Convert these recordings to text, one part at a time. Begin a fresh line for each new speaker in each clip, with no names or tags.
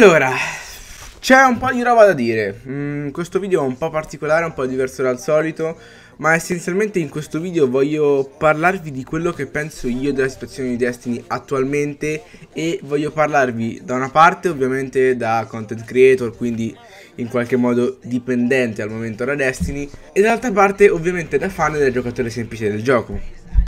Allora, c'è un po' di roba da dire. Mm, questo video è un po' particolare, un po' diverso dal solito, ma essenzialmente in questo video voglio parlarvi di quello che penso io della situazione di Destiny attualmente e voglio parlarvi da una parte ovviamente da content creator, quindi in qualche modo dipendente al momento da Destiny, e dall'altra parte ovviamente da fan del giocatore semplice del gioco.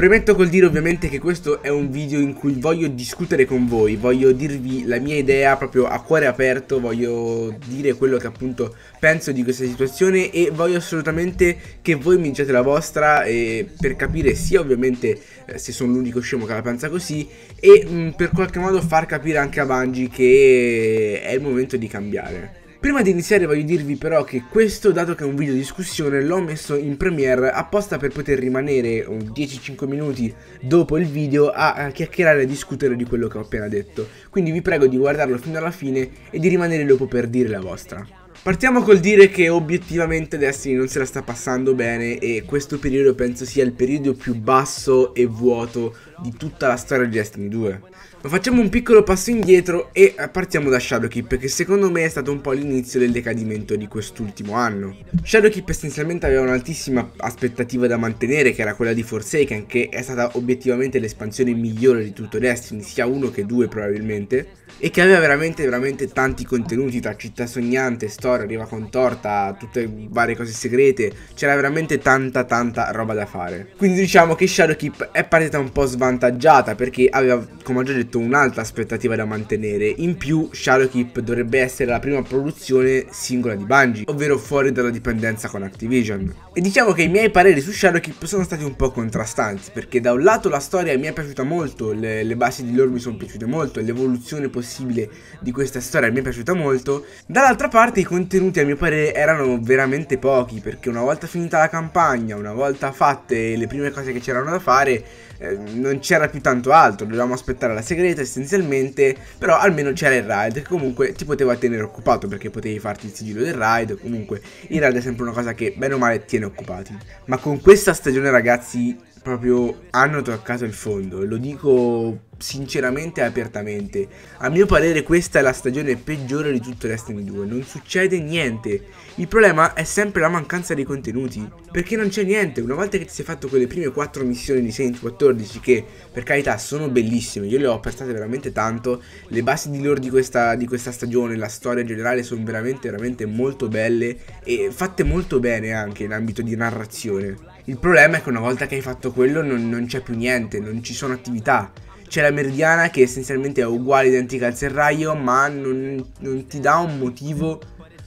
Premetto col dire ovviamente che questo è un video in cui voglio discutere con voi, voglio dirvi la mia idea proprio a cuore aperto, voglio dire quello che appunto penso di questa situazione e voglio assolutamente che voi mi diciate la vostra eh, per capire sia ovviamente eh, se sono l'unico scemo che la pensa così e mh, mm, per qualche modo far capire anche a Bungie che è il momento di cambiare. Prima di iniziare voglio dirvi però che questo, dato che è un video di discussione, l'ho messo in premiere apposta per poter rimanere 10-5 minuti dopo il video a chiacchierare e discutere di quello che ho appena detto. Quindi vi prego di guardarlo fino alla fine e di rimanere dopo per dire la vostra. Partiamo col dire che obiettivamente Destiny non se la sta passando bene e questo periodo penso sia il periodo più basso e vuoto di tutta la storia di Destiny 2. Ma facciamo un piccolo passo indietro e partiamo da Shadowkeep che secondo me è stato un po' l'inizio del decadimento di quest'ultimo anno. Shadowkeep essenzialmente aveva un'altissima aspettativa da mantenere che era quella di Forsaken che è stata obiettivamente l'espansione migliore di tutto Destiny, sia 1 che 2 probabilmente, e che aveva veramente veramente tanti contenuti tra città sognante, storia storia, arriva torta, tutte varie cose segrete, c'era veramente tanta tanta roba da fare. Quindi diciamo che Shadowkeep è partita un po' svantaggiata perché aveva, come ho già detto, un'altra aspettativa da mantenere. In più Shadowkeep dovrebbe essere la prima produzione singola di Bungie, ovvero fuori dalla dipendenza con Activision. E diciamo che i miei pareri su Shadowkeep sono stati un po' contrastanti perché da un lato la storia mi è piaciuta molto, le, le basi di loro mi sono piaciute molto, l'evoluzione possibile di questa storia mi è piaciuta molto, dall'altra parte i contenuti contenuti a mio parere erano veramente pochi perché una volta finita la campagna, una volta fatte le prime cose che c'erano da fare, eh, non c'era più tanto altro, dovevamo aspettare la segreta essenzialmente, però almeno c'era il raid che comunque ti poteva tenere occupato perché potevi farti il sigillo del raid, comunque il raid è sempre una cosa che bene o male tiene occupati. Ma con questa stagione ragazzi proprio hanno toccato il fondo, lo dico sinceramente e apertamente. A mio parere questa è la stagione peggiore di tutte le SM2, non succede niente. Il problema è sempre la mancanza dei contenuti, perché non c'è niente. Una volta che ti sei fatto quelle prime 4 missioni di Saints 14, che per carità sono bellissime, io le ho apprezzate veramente tanto, le basi di lore di questa, di questa stagione, la storia in generale sono veramente veramente molto belle e fatte molto bene anche in ambito di narrazione. Il problema è che una volta che hai fatto quello non, non c'è più niente, non ci sono attività. C'è la meridiana che essenzialmente è uguale identica al serraio, ma non, non ti dà un motivo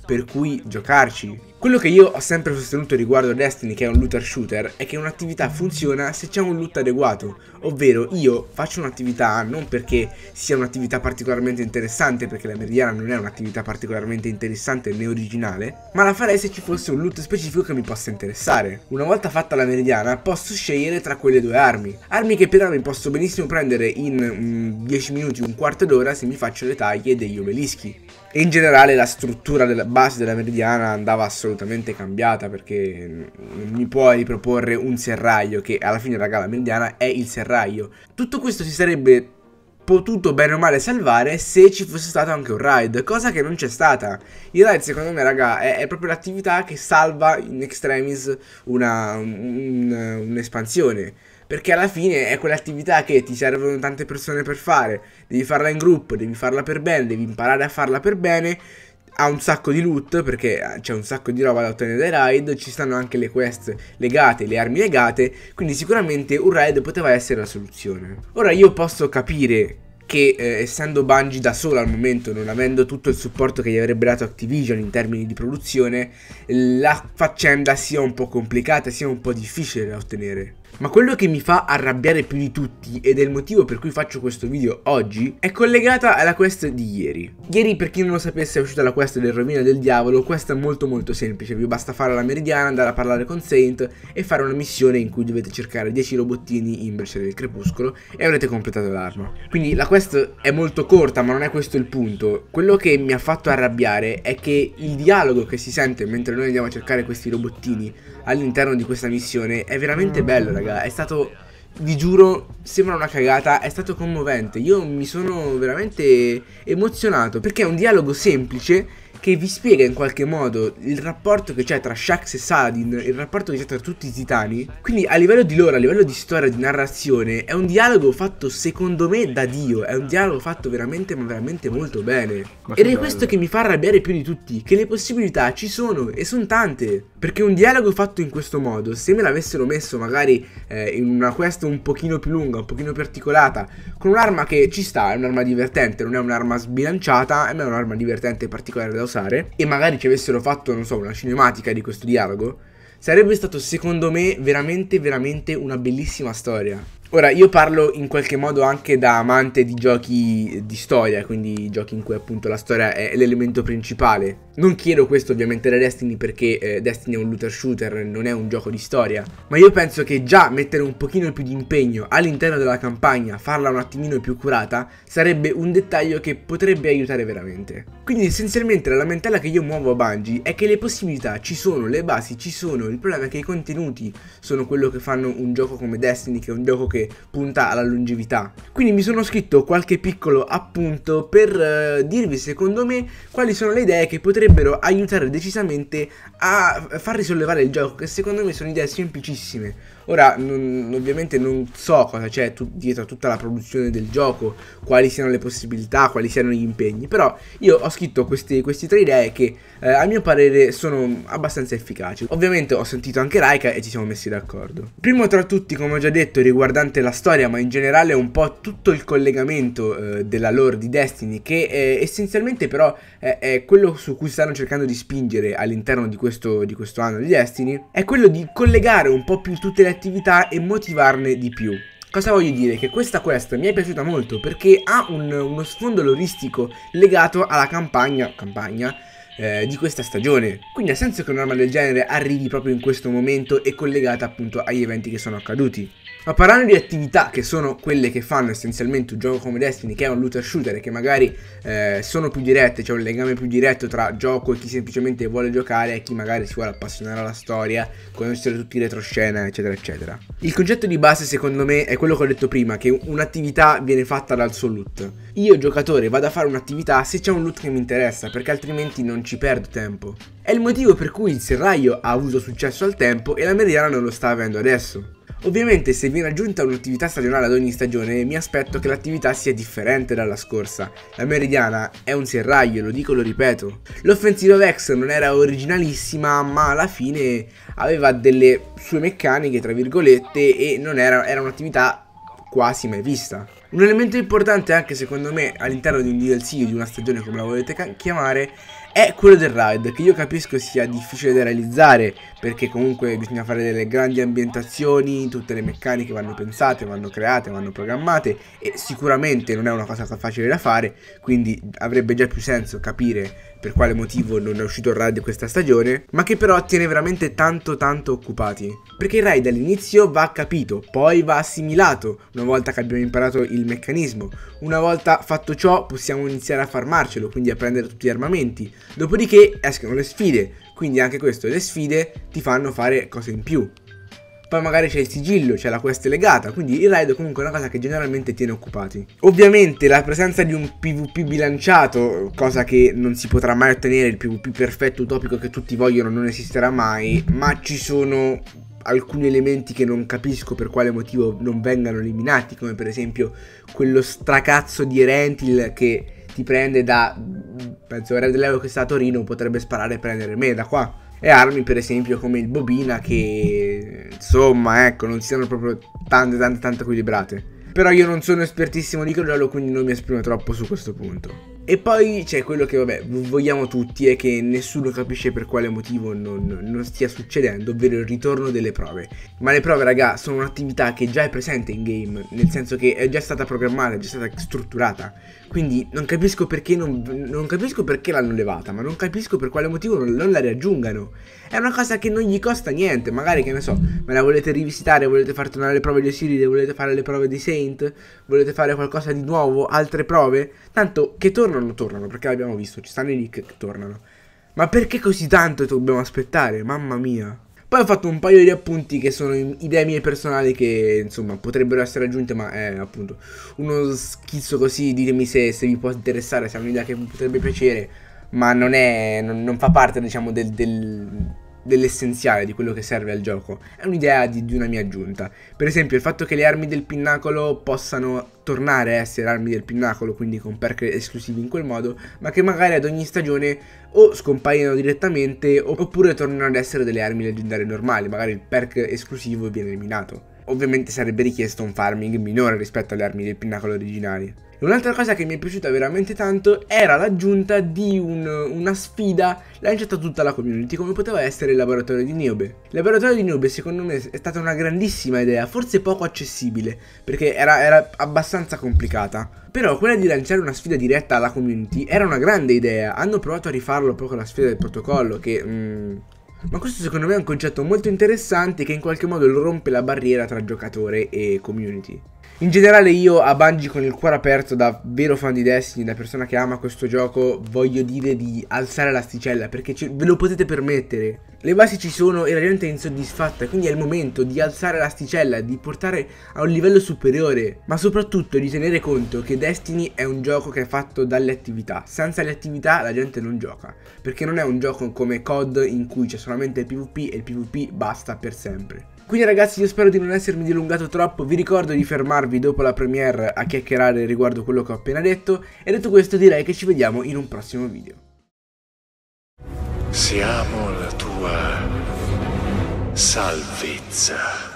per cui giocarci. Quello che io ho sempre sostenuto riguardo a Destiny che è un looter shooter è che un'attività funziona se c'è un loot adeguato, ovvero io faccio un'attività non perché sia un'attività particolarmente interessante, perché la meridiana non è un'attività particolarmente interessante né originale, ma la farei se ci fosse un loot specifico che mi possa interessare. Una volta fatta la meridiana posso scegliere tra quelle due armi, armi che però mi posso benissimo prendere in 10 mm, minuti, un quarto d'ora se mi faccio le taglie degli obelischi. E in generale la struttura della base della meridiana andava assolutamente cambiata perché non mm, mi puoi proporre un serraglio che alla fine raga la meridiana è il serraglio. Tutto questo si sarebbe potuto bene o male salvare se ci fosse stato anche un raid, cosa che non c'è stata. Il raid secondo me raga è, è proprio l'attività che salva in extremis un'espansione. Un, perché alla fine è quell'attività che ti servono tante persone per fare. Devi farla in gruppo, devi farla per bene, devi imparare a farla per bene. Ha un sacco di loot perché eh, c'è un sacco di roba da ottenere dai raid. Ci stanno anche le quest legate, le armi legate. Quindi sicuramente un raid poteva essere la soluzione. Ora io posso capire che eh, essendo Bungie da solo al momento, non avendo tutto il supporto che gli avrebbe dato Activision in termini di produzione, la faccenda sia un po' complicata, sia un po' difficile da ottenere. Ma quello che mi fa arrabbiare più di tutti ed è il motivo per cui faccio questo video oggi è collegata alla quest di ieri. Ieri per chi non lo sapesse è uscita la quest del rovino del diavolo, questa è molto molto semplice, vi basta fare la meridiana, andare a parlare con Saint e fare una missione in cui dovete cercare 10 robottini in Berserker del Crepuscolo e avrete completato l'arma. Quindi la quest è molto corta ma non è questo il punto. Quello che mi ha fatto arrabbiare è che il dialogo che si sente mentre noi andiamo a cercare questi robottini all'interno di questa missione è veramente bello ragazzi raga, è stato, vi giuro, sembra una cagata, è stato commovente. Io mi sono veramente emozionato perché è un dialogo semplice che vi spiega in qualche modo il rapporto che c'è tra Shax e Saladin, il rapporto che c'è tra tutti i titani. Quindi a livello di loro, a livello di storia, di narrazione, è un dialogo fatto secondo me da Dio, è un dialogo fatto veramente ma veramente molto bene. Ed è questo che mi fa arrabbiare più di tutti, che le possibilità ci sono e sono tante. Perché un dialogo fatto in questo modo, se me l'avessero messo magari eh, in una quest un pochino più lunga, un pochino più articolata, con un'arma che ci sta, è un'arma divertente, non è un'arma sbilanciata, è un'arma divertente e particolare da usare usare e magari ci avessero fatto, non so, una cinematica di questo dialogo, sarebbe stato secondo me veramente veramente una bellissima storia. Ora, io parlo in qualche modo anche da amante di giochi di storia, quindi giochi in cui appunto la storia è l'elemento principale. Non chiedo questo ovviamente da Destiny perché eh, Destiny è un looter shooter, non è un gioco di storia, ma io penso che già mettere un pochino più di impegno all'interno della campagna, farla un attimino più curata, sarebbe un dettaglio che potrebbe aiutare veramente. Quindi essenzialmente la lamentela che io muovo a Bungie è che le possibilità ci sono, le basi ci sono, il problema è che i contenuti sono quello che fanno un gioco come Destiny, che è un gioco che punta alla longevità. Quindi mi sono scritto qualche piccolo appunto per eh, dirvi secondo me quali sono le idee che potrebbero aiutare decisamente a eh, far risollevare il gioco, che secondo me sono idee semplicissime. Ora, non, ovviamente non so cosa c'è tu, dietro a tutta la produzione del gioco, quali siano le possibilità, quali siano gli impegni, però io ho scritto questi, questi tre idee che eh, a mio parere sono abbastanza efficaci. Ovviamente ho sentito anche Raika e ci siamo messi d'accordo. Primo tra tutti, come ho già detto, riguardante la storia, ma in generale un po' tutto il collegamento eh, della lore di Destiny, che eh, essenzialmente però eh, è quello su cui stanno cercando di spingere all'interno di questo, di questo anno di Destiny, è quello di collegare un po' più tutte le attività e motivarne di più. Cosa voglio dire? Che questa quest mi è piaciuta molto perché ha un, uno sfondo loristico legato alla campagna, campagna eh, di questa stagione. Quindi ha senso che un'arma del genere arrivi proprio in questo momento e collegata appunto agli eventi che sono accaduti. Ma parlando di attività che sono quelle che fanno essenzialmente un gioco come Destiny, che è un looter shooter, che magari eh, sono più dirette, c'è cioè un legame più diretto tra gioco e chi semplicemente vuole giocare e chi magari si vuole appassionare alla storia, conoscere tutti i retroscena, eccetera, eccetera. Il concetto di base, secondo me, è quello che ho detto prima, che un'attività viene fatta dal suo loot. Io, giocatore, vado a fare un'attività se c'è un loot che mi interessa, perché altrimenti non ci perdo tempo. È il motivo per cui il serraio ha avuto successo al tempo e la meridiana non lo sta avendo adesso. Ovviamente se viene aggiunta un'attività stagionale ad ogni stagione mi aspetto che l'attività sia differente dalla scorsa. La Meridiana è un serraglio, lo dico e lo ripeto. L'offensiva Vex non era originalissima ma alla fine aveva delle sue meccaniche tra virgolette e non era, era un'attività quasi mai vista. Un elemento importante anche secondo me all'interno di un DLC o di una stagione come la volete chiamare è quello del ride, che io capisco sia difficile da realizzare, perché comunque bisogna fare delle grandi ambientazioni, tutte le meccaniche vanno pensate, vanno create, vanno programmate, e sicuramente non è una cosa facile da fare, quindi avrebbe già più senso capire per quale motivo non è uscito il ride questa stagione, ma che però tiene veramente tanto tanto occupati. Perché il ride all'inizio va capito, poi va assimilato, una volta che abbiamo imparato il meccanismo, una volta fatto ciò possiamo iniziare a farmarcelo, quindi a prendere tutti gli armamenti, Dopodiché escono le sfide, quindi anche questo, le sfide ti fanno fare cose in più. Poi magari c'è il sigillo, c'è la quest legata, quindi il raid è comunque una cosa che generalmente tiene occupati. Ovviamente la presenza di un PvP bilanciato, cosa che non si potrà mai ottenere, il PvP perfetto, utopico che tutti vogliono non esisterà mai, ma ci sono alcuni elementi che non capisco per quale motivo non vengano eliminati, come per esempio quello stracazzo di Rentil che ti prende da... Penso Red dell'Euro che sta a Torino potrebbe sparare e prendere me da qua. E armi per esempio come il Bobina che insomma ecco non siano proprio tante tante tante equilibrate. Però io non sono espertissimo di crogiolo quindi non mi esprimo troppo su questo punto. E poi c'è quello che, vabbè, vogliamo tutti e che nessuno capisce per quale motivo non, non, stia succedendo, ovvero il ritorno delle prove. Ma le prove, raga, sono un'attività che già è presente in game, nel senso che è già stata programmata, è già stata strutturata. Quindi non capisco perché, non, non capisco perché l'hanno levata, ma non capisco per quale motivo non, non la raggiungano. È una cosa che non gli costa niente, magari che ne so, me la volete rivisitare, volete far tornare le prove di Osiride, volete fare le prove di Saint, volete fare qualcosa di nuovo, altre prove, tanto che torna tornano, tornano, perché l'abbiamo visto, ci stanno i leak che tornano. Ma perché così tanto dobbiamo aspettare? Mamma mia. Poi ho fatto un paio di appunti che sono idee mie personali che insomma potrebbero essere aggiunte ma è eh, appunto uno schizzo così ditemi se, se vi può interessare se è un'idea che vi potrebbe piacere ma non è non, non fa parte diciamo del, del dell'essenziale, di quello che serve al gioco. È un'idea di, di, una mia aggiunta. Per esempio, il fatto che le armi del pinnacolo possano tornare a essere armi del pinnacolo, quindi con perk esclusivi in quel modo, ma che magari ad ogni stagione o scompaiono direttamente oppure tornano ad essere delle armi leggendarie normali, magari il perk esclusivo viene eliminato. Ovviamente sarebbe richiesto un farming minore rispetto alle armi del pinnacolo originali. Un'altra cosa che mi è piaciuta veramente tanto era l'aggiunta di un, una sfida lanciata a tutta la community come poteva essere il laboratorio di Niobe. Il laboratorio di Niobe secondo me è stata una grandissima idea, forse poco accessibile perché era, era abbastanza complicata. Però quella di lanciare una sfida diretta alla community era una grande idea, hanno provato a rifarlo poi con la sfida del protocollo che... Mm, ma questo secondo me è un concetto molto interessante che in qualche modo rompe la barriera tra giocatore e community. In generale io a Bungie con il cuore aperto da vero fan di Destiny, da persona che ama questo gioco, voglio dire di alzare l'asticella perché ve lo potete permettere. Le basi ci sono e la gente è insoddisfatta, quindi è il momento di alzare l'asticella, di portare a un livello superiore, ma soprattutto di tenere conto che Destiny è un gioco che è fatto dalle attività. Senza le attività la gente non gioca, perché non è un gioco come COD in cui c'è solamente il PvP e il PvP basta per sempre. Quindi ragazzi io spero di non essermi dilungato troppo, vi ricordo di fermarvi dopo la premiere a chiacchierare riguardo quello che ho appena detto e detto questo direi che ci vediamo in un prossimo video. Siamo la tua salvezza.